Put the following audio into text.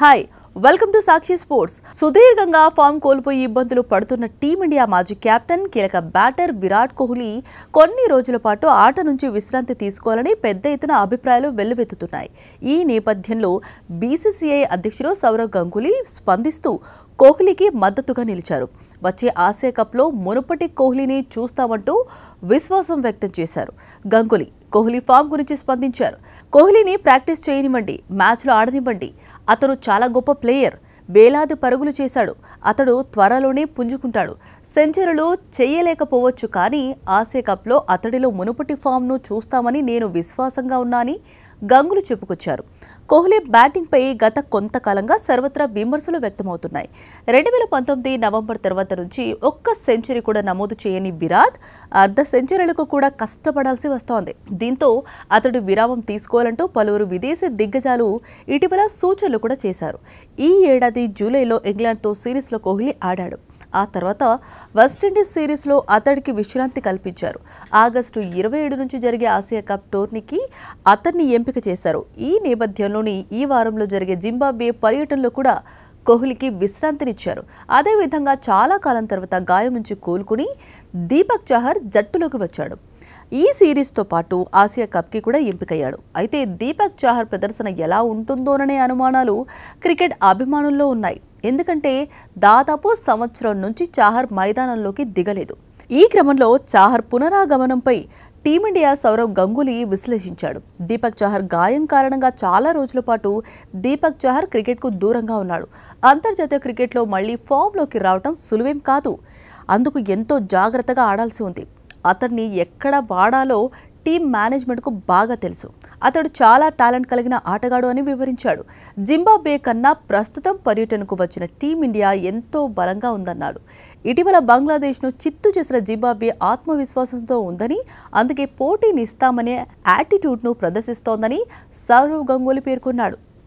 hi welcome to Sakshi sports సుదీర్ఘంగా form కోల్పోయి ఇబ్బందులు పడుతున్న టీమిండియా మాజీ కెప్టెన్ కీలక బ్యాటర్ విరాట్ కోహ్లీ కొన్ని రోజుల పాటు ఆట నుంచి విశ్రాంతి తీసుకోవాలని పెద్ద ఎత్తున అభిప్రాయాలు వెల్లువెత్తుతున్నాయి ఈ నేపథ్యంలో బీసీసీఐ అధ్యక్షుడు సౌరవ్ గంగులీ స్పందిస్తూ కోహ్లీకి మద్దతుగా నిలిచారు వచ్చే ఆసియా కప్లో మునుపటి కోహ్లీని చూస్తామంటూ విశ్వాసం వ్యక్తం చేశారు గంగులీ కోహ్లీ ఫామ్ గురించి స్పందించారు కోహ్లీని ప్రాక్టీస్ చేయనివ్వండి మ్యాచ్లో ఆడనివ్వండి అతను చాలా గొప్ప ప్లేయర్ వేలాది పరుగులు చేశాడు అతడు త్వరలోనే పుంజుకుంటాడు సెంచరీలు చేయలేకపోవచ్చు కానీ ఆసే కప్లో అతడిలో మునుపటి ఫామ్ను చూస్తామని నేను విశ్వాసంగా ఉన్నాని గంగులు చెప్పుకొచ్చారు కోహ్లీ బ్యాటింగ్పై గత కొంతకాలంగా సర్వత్రా విమర్శలు వ్యక్తమవుతున్నాయి రెండు వేల పంతొమ్మిది నవంబర్ తర్వాత నుంచి ఒక్క సెంచరీ కూడా నమోదు చేయని విరాట్ అర్ధ సెంచరీలకు కూడా కష్టపడాల్సి వస్తోంది దీంతో అతడు విరామం తీసుకోవాలంటూ పలువురు విదేశీ దిగ్గజాలు ఇటీవల సూచనలు కూడా చేశారు ఈ ఏడాది జూలైలో ఇంగ్లాండ్తో సిరీస్లో కోహ్లీ ఆడాడు ఆ తర్వాత వెస్టిండీస్ సిరీస్లో అతడికి విశ్రాంతి కల్పించారు ఆగస్టు ఇరవై ఏడు నుంచి జరిగే ఆసియా కప్ టోర్నీకి అతన్ని ఎంపిక చేశారు ఈ నేపథ్యంలో దేశంలోని ఈ వారంలో జరిగే జింబాబ్వే పర్యటనలో కూడా కోహ్లీకి విశ్రాంతినిచ్చారు అదేవిధంగా చాలా కాలం తర్వాత గాయం నుంచి కోలుకుని దీపక్ చహర్ జట్టులోకి వచ్చాడు ఈ సిరీస్తో పాటు ఆసియా కప్కి కూడా ఎంపికయ్యాడు అయితే దీపక్ చాహర్ ప్రదర్శన ఎలా ఉంటుందోననే అనుమానాలు క్రికెట్ అభిమానుల్లో ఉన్నాయి ఎందుకంటే దాదాపు సంవత్సరం నుంచి చాహర్ మైదానంలోకి దిగలేదు ఈ క్రమంలో చాహర్ పునరాగమనంపై టీమిండియా సౌరవ్ గంగూలీ విశ్లేషించాడు దీపక్ చహర్ గాయం కారణంగా చాలా రోజుల పాటు దీపక్ చహర్ క్రికెట్కు దూరంగా ఉన్నాడు అంతర్జాతీయ క్రికెట్లో మళ్లీ ఫామ్లోకి రావటం సులువేం కాదు అందుకు ఎంతో జాగ్రత్తగా ఆడాల్సి ఉంది అతన్ని ఎక్కడ వాడాలో టీం మేనేజ్మెంట్కు బాగా తెలుసు అతడు చాలా టాలెంట్ కలిగిన ఆటగాడు అని వివరించాడు జింబాబ్వే కన్నా ప్రస్తుతం పర్యటనకు వచ్చిన టీమిండియా ఎంతో బలంగా ఉందన్నాడు ఇటీవల బంగ్లాదేశ్ను చిత్తు చేసిన జింబాబే ఆత్మవిశ్వాసంతో ఉందని అందుకే పోటీనిస్తామనే యాటిట్యూడ్ను ప్రదర్శిస్తోందని సౌరవ్ గంగూలీ పేర్కొన్నాడు